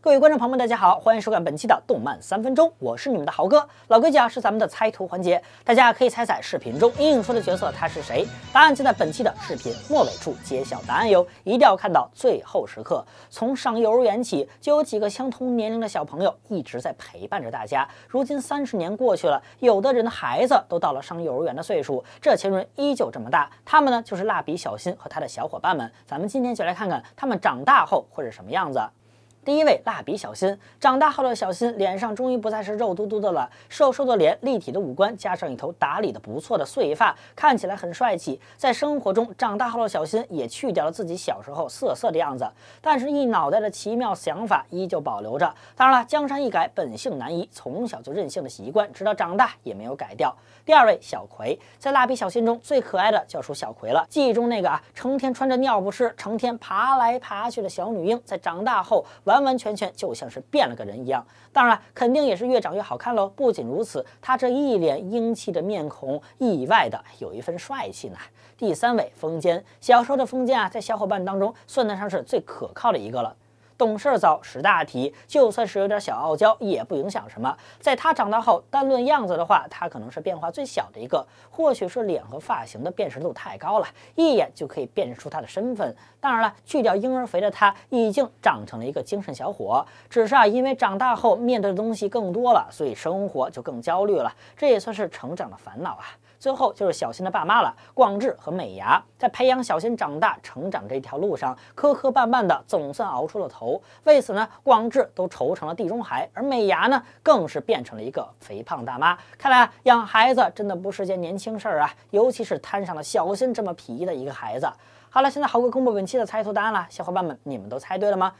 各位观众朋友们，大家好，欢迎收看本期的动漫三分钟，我是你们的豪哥。老规矩啊，是咱们的猜图环节，大家可以猜猜视频中映影出的角色他是谁。答案就在本期的视频末尾处揭晓答案哟，一定要看到最后时刻。从上幼儿园起，就有几个相同年龄的小朋友一直在陪伴着大家。如今三十年过去了，有的人的孩子都到了上幼儿园的岁数，这群人依旧这么大。他们呢，就是蜡笔小新和他的小伙伴们。咱们今天就来看看他们长大后会是什么样子。第一位蜡笔小新，长大后的小新脸上终于不再是肉嘟嘟的了，瘦瘦的脸，立体的五官，加上一头打理的不错的碎发，看起来很帅气。在生活中，长大后的小新也去掉了自己小时候涩涩的样子，但是，一脑袋的奇妙想法依旧保留着。当然了，江山易改，本性难移，从小就任性的习惯，直到长大也没有改掉。第二位小葵，在蜡笔小新中最可爱的，就属小葵了。记忆中那个啊，成天穿着尿不湿，成天爬来爬去的小女婴，在长大后完。完完全全就像是变了个人一样，当然了，肯定也是越长越好看喽。不仅如此，他这一脸英气的面孔，意外的有一份帅气呢。第三位，风间。小时候的风间啊，在小伙伴当中算得上是最可靠的一个了。懂事早识大体，就算是有点小傲娇也不影响什么。在他长大后，单论样子的话，他可能是变化最小的一个。或许是脸和发型的辨识度太高了，一眼就可以辨认出他的身份。当然了，去掉婴儿肥的他，已经长成了一个精神小伙。只是啊，因为长大后面对的东西更多了，所以生活就更焦虑了。这也算是成长的烦恼啊。最后就是小新的爸妈了，广志和美牙，在培养小新长大成长这条路上，磕磕绊绊的，总算熬出了头。为此呢，广志都愁成了地中海，而美伢呢，更是变成了一个肥胖大妈。看来啊，养孩子真的不是件年轻事儿啊，尤其是摊上了小新这么皮的一个孩子。好了，现在好哥公布本期的猜图答案了，小伙伴们，你们都猜对了吗？